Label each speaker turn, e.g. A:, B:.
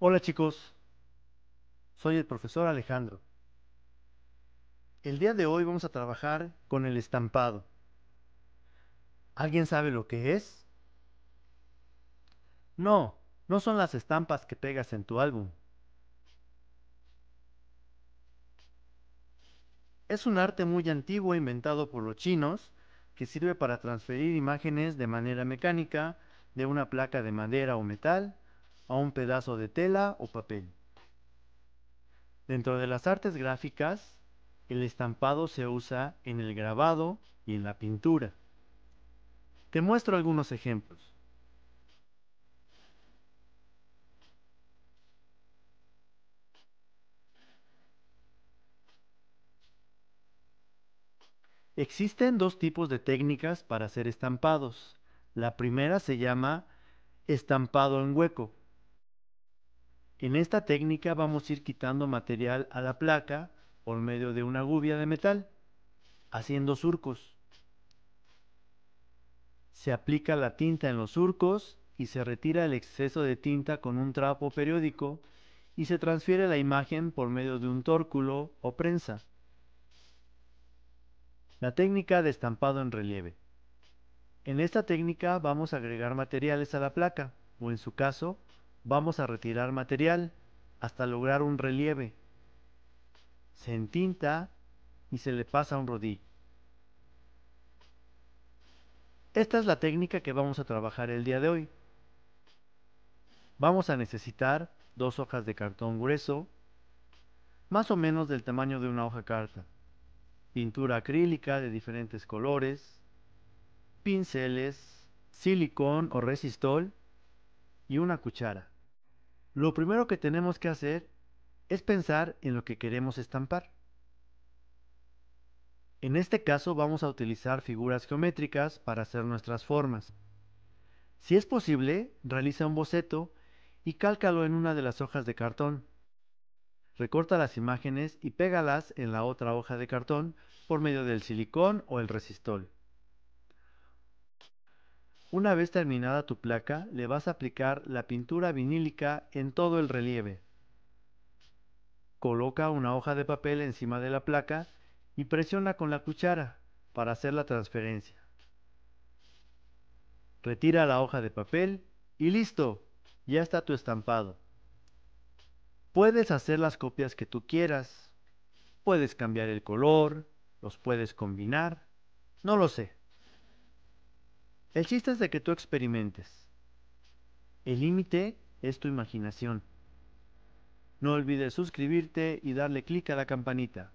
A: Hola chicos, soy el profesor Alejandro. El día de hoy vamos a trabajar con el estampado. ¿Alguien sabe lo que es? No, no son las estampas que pegas en tu álbum. Es un arte muy antiguo inventado por los chinos que sirve para transferir imágenes de manera mecánica de una placa de madera o metal a un pedazo de tela o papel. Dentro de las artes gráficas, el estampado se usa en el grabado y en la pintura. Te muestro algunos ejemplos. Existen dos tipos de técnicas para hacer estampados. La primera se llama estampado en hueco. En esta técnica vamos a ir quitando material a la placa por medio de una gubia de metal, haciendo surcos. Se aplica la tinta en los surcos y se retira el exceso de tinta con un trapo periódico y se transfiere la imagen por medio de un tórculo o prensa. La técnica de estampado en relieve. En esta técnica vamos a agregar materiales a la placa, o en su caso, vamos a retirar material hasta lograr un relieve. Se entinta y se le pasa un rodillo. Esta es la técnica que vamos a trabajar el día de hoy. Vamos a necesitar dos hojas de cartón grueso, más o menos del tamaño de una hoja carta pintura acrílica de diferentes colores, pinceles, silicón o resistol y una cuchara. Lo primero que tenemos que hacer es pensar en lo que queremos estampar. En este caso vamos a utilizar figuras geométricas para hacer nuestras formas. Si es posible, realiza un boceto y cálcalo en una de las hojas de cartón. Recorta las imágenes y pégalas en la otra hoja de cartón por medio del silicón o el resistol. Una vez terminada tu placa, le vas a aplicar la pintura vinílica en todo el relieve. Coloca una hoja de papel encima de la placa y presiona con la cuchara para hacer la transferencia. Retira la hoja de papel y listo, ya está tu estampado. Puedes hacer las copias que tú quieras, puedes cambiar el color, los puedes combinar, no lo sé. El chiste es de que tú experimentes. El límite es tu imaginación. No olvides suscribirte y darle clic a la campanita.